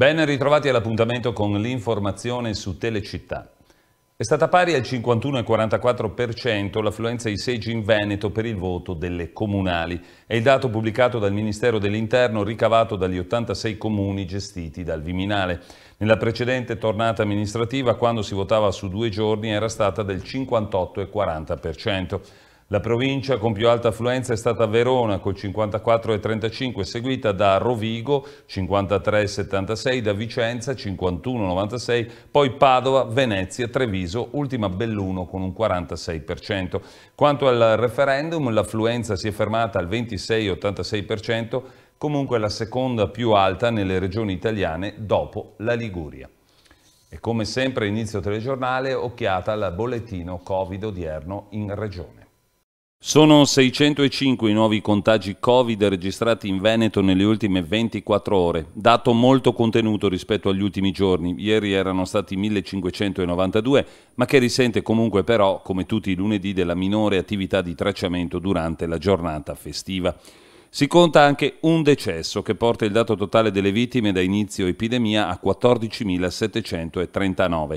Ben ritrovati all'appuntamento con l'informazione su Telecittà. È stata pari al 51,44% l'affluenza ai seggi in Veneto per il voto delle comunali. È il dato pubblicato dal Ministero dell'Interno ricavato dagli 86 comuni gestiti dal Viminale. Nella precedente tornata amministrativa, quando si votava su due giorni, era stata del 58,40%. La provincia con più alta affluenza è stata Verona con 54,35, seguita da Rovigo 53,76, da Vicenza 51,96, poi Padova, Venezia, Treviso, ultima Belluno con un 46%. Quanto al referendum, l'affluenza si è fermata al 26,86%, comunque la seconda più alta nelle regioni italiane dopo la Liguria. E come sempre inizio telegiornale, occhiata al bollettino Covid odierno in regione. Sono 605 i nuovi contagi Covid registrati in Veneto nelle ultime 24 ore, dato molto contenuto rispetto agli ultimi giorni. Ieri erano stati 1592, ma che risente comunque però, come tutti i lunedì, della minore attività di tracciamento durante la giornata festiva. Si conta anche un decesso che porta il dato totale delle vittime da inizio epidemia a 14.739.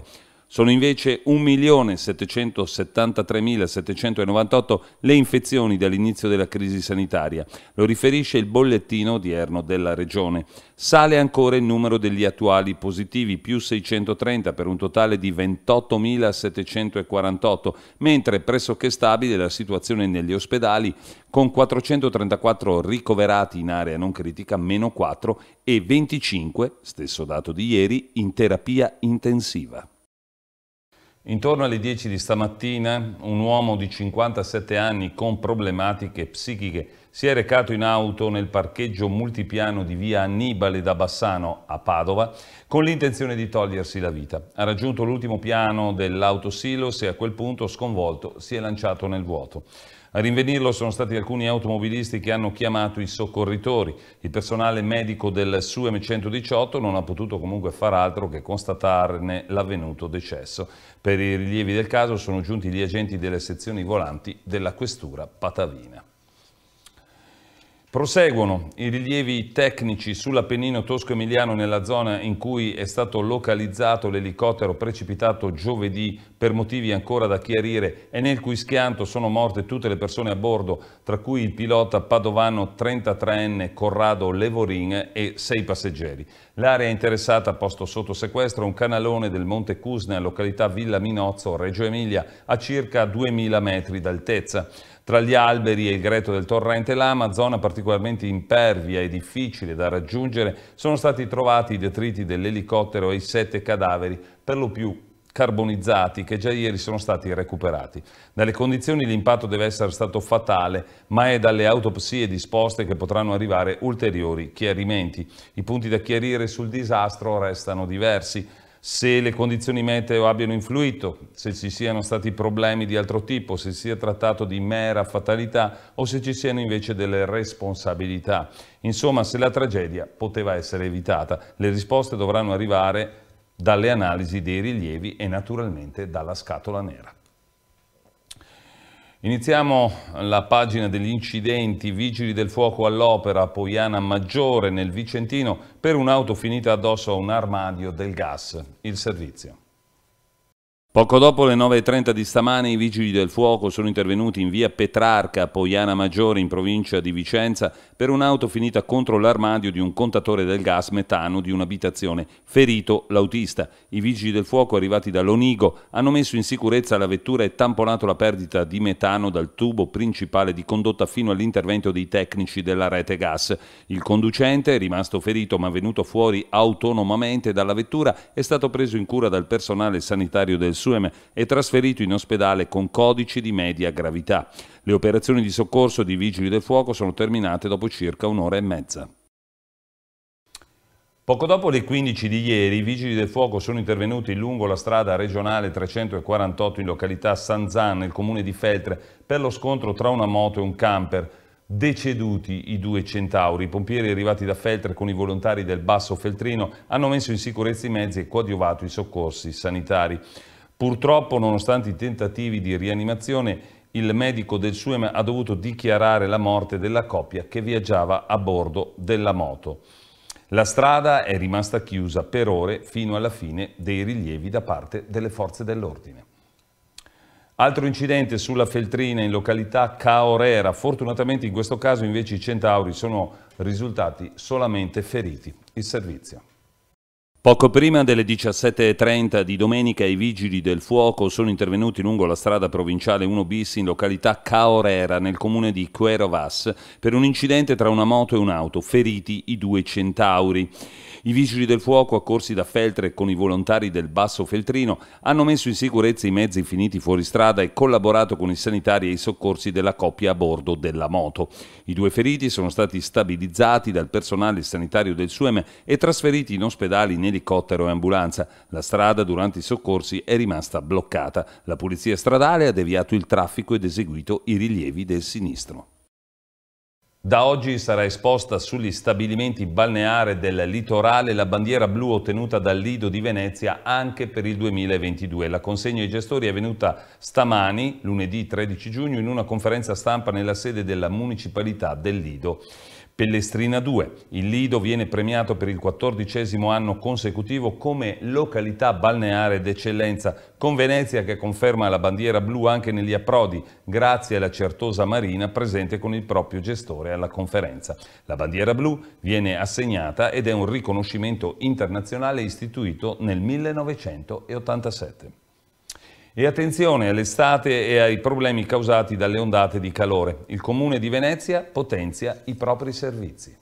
Sono invece 1.773.798 le infezioni dall'inizio della crisi sanitaria, lo riferisce il bollettino odierno della Regione. Sale ancora il numero degli attuali positivi, più 630 per un totale di 28.748, mentre è pressoché stabile la situazione negli ospedali, con 434 ricoverati in area non critica, meno 4, e 25, stesso dato di ieri, in terapia intensiva. Intorno alle 10 di stamattina un uomo di 57 anni con problematiche psichiche si è recato in auto nel parcheggio multipiano di via Annibale da Bassano a Padova con l'intenzione di togliersi la vita. Ha raggiunto l'ultimo piano dell'autosilos e a quel punto sconvolto si è lanciato nel vuoto. A rinvenirlo sono stati alcuni automobilisti che hanno chiamato i soccorritori. Il personale medico del SUEM 118 non ha potuto comunque far altro che constatarne l'avvenuto decesso. Per i rilievi del caso sono giunti gli agenti delle sezioni volanti della questura patavina. Proseguono i rilievi tecnici sull'Appennino tosco-emiliano nella zona in cui è stato localizzato l'elicottero precipitato giovedì per motivi ancora da chiarire e nel cui schianto sono morte tutte le persone a bordo, tra cui il pilota padovano 33enne Corrado Levorin e sei passeggeri. L'area interessata ha posto sotto sequestro un canalone del Monte Cusna, località Villa Minozzo, Reggio Emilia, a circa 2000 metri d'altezza. Tra gli alberi e il greto del torrente Lama, zona particolarmente impervia e difficile da raggiungere, sono stati trovati i detriti dell'elicottero e i sette cadaveri, per lo più carbonizzati che già ieri sono stati recuperati. Dalle condizioni l'impatto deve essere stato fatale, ma è dalle autopsie disposte che potranno arrivare ulteriori chiarimenti. I punti da chiarire sul disastro restano diversi se le condizioni meteo abbiano influito, se ci siano stati problemi di altro tipo, se si sia trattato di mera fatalità o se ci siano invece delle responsabilità. Insomma, se la tragedia poteva essere evitata. Le risposte dovranno arrivare dalle analisi dei rilievi e naturalmente dalla scatola nera. Iniziamo la pagina degli incidenti, vigili del fuoco all'opera, a Poiana Maggiore nel Vicentino per un'auto finita addosso a un armadio del gas. Il servizio. Poco dopo le 9.30 di stamane i vigili del fuoco sono intervenuti in via Petrarca, Poiana Maggiore, in provincia di Vicenza, per un'auto finita contro l'armadio di un contatore del gas metano di un'abitazione, ferito l'autista. I vigili del fuoco arrivati dall'Onigo hanno messo in sicurezza la vettura e tamponato la perdita di metano dal tubo principale di condotta fino all'intervento dei tecnici della rete gas. Il conducente, rimasto ferito ma venuto fuori autonomamente dalla vettura, è stato preso in cura dal personale sanitario del Suem e trasferito in ospedale con codici di media gravità. Le operazioni di soccorso di vigili del fuoco sono terminate dopo circa un'ora e mezza. Poco dopo le 15 di ieri i vigili del fuoco sono intervenuti lungo la strada regionale 348 in località San Zan, nel comune di Feltre, per lo scontro tra una moto e un camper. Deceduti i due centauri, i pompieri arrivati da Feltre con i volontari del Basso Feltrino hanno messo in sicurezza i mezzi e coadiuvato i soccorsi sanitari. Purtroppo, nonostante i tentativi di rianimazione, il medico del SUEM ha dovuto dichiarare la morte della coppia che viaggiava a bordo della moto. La strada è rimasta chiusa per ore fino alla fine dei rilievi da parte delle forze dell'ordine. Altro incidente sulla Feltrina in località Caorera. Fortunatamente in questo caso invece i centauri sono risultati solamente feriti. Il servizio. Poco prima delle 17.30 di domenica i vigili del fuoco sono intervenuti lungo la strada provinciale 1 bis in località Caorera nel comune di Cuerovas per un incidente tra una moto e un'auto, feriti i due centauri. I vigili del fuoco, accorsi da Feltre con i volontari del Basso Feltrino, hanno messo in sicurezza i mezzi finiti fuori strada e collaborato con i sanitari e i soccorsi della coppia a bordo della moto. I due feriti sono stati stabilizzati dal personale sanitario del SUEM e trasferiti in ospedali in elicottero e ambulanza. La strada durante i soccorsi è rimasta bloccata. La polizia stradale ha deviato il traffico ed eseguito i rilievi del sinistro. Da oggi sarà esposta sugli stabilimenti balneari del litorale la bandiera blu ottenuta dal Lido di Venezia anche per il 2022. La consegna ai gestori è venuta stamani, lunedì 13 giugno, in una conferenza stampa nella sede della Municipalità del Lido. Pellestrina 2. Il Lido viene premiato per il quattordicesimo anno consecutivo come località balneare d'eccellenza, con Venezia che conferma la bandiera blu anche negli approdi, grazie alla certosa marina presente con il proprio gestore alla conferenza. La bandiera blu viene assegnata ed è un riconoscimento internazionale istituito nel 1987. E attenzione all'estate e ai problemi causati dalle ondate di calore. Il Comune di Venezia potenzia i propri servizi.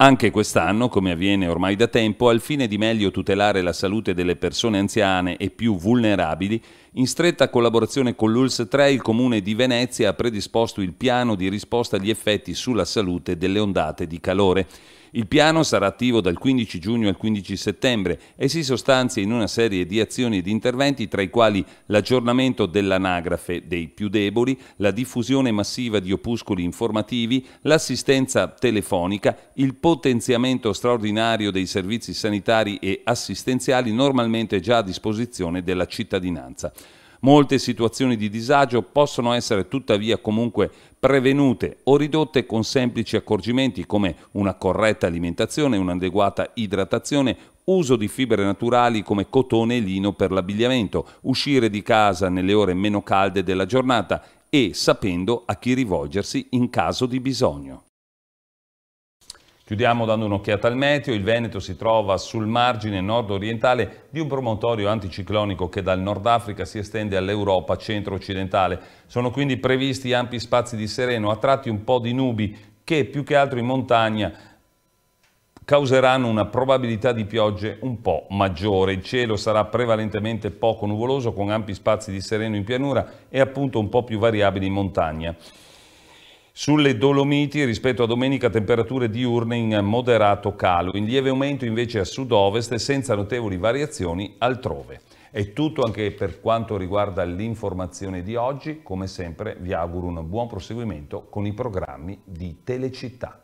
Anche quest'anno, come avviene ormai da tempo, al fine di meglio tutelare la salute delle persone anziane e più vulnerabili, in stretta collaborazione con l'ULS 3 il Comune di Venezia ha predisposto il piano di risposta agli effetti sulla salute delle ondate di calore. Il piano sarà attivo dal 15 giugno al 15 settembre e si sostanzia in una serie di azioni ed interventi tra i quali l'aggiornamento dell'anagrafe dei più deboli, la diffusione massiva di opuscoli informativi, l'assistenza telefonica, il potenziamento straordinario dei servizi sanitari e assistenziali normalmente già a disposizione della cittadinanza. Molte situazioni di disagio possono essere tuttavia comunque prevenute o ridotte con semplici accorgimenti come una corretta alimentazione, un'adeguata idratazione, uso di fibre naturali come cotone e lino per l'abbigliamento, uscire di casa nelle ore meno calde della giornata e sapendo a chi rivolgersi in caso di bisogno. Chiudiamo dando un'occhiata al meteo, il Veneto si trova sul margine nord-orientale di un promontorio anticiclonico che dal Nord Africa si estende all'Europa centro-occidentale. Sono quindi previsti ampi spazi di sereno, a tratti un po' di nubi che più che altro in montagna causeranno una probabilità di piogge un po' maggiore. Il cielo sarà prevalentemente poco nuvoloso con ampi spazi di sereno in pianura e appunto un po' più variabili in montagna. Sulle Dolomiti rispetto a domenica temperature diurne in moderato calo, in lieve aumento invece a sud-ovest senza notevoli variazioni altrove. È tutto anche per quanto riguarda l'informazione di oggi, come sempre vi auguro un buon proseguimento con i programmi di Telecittà.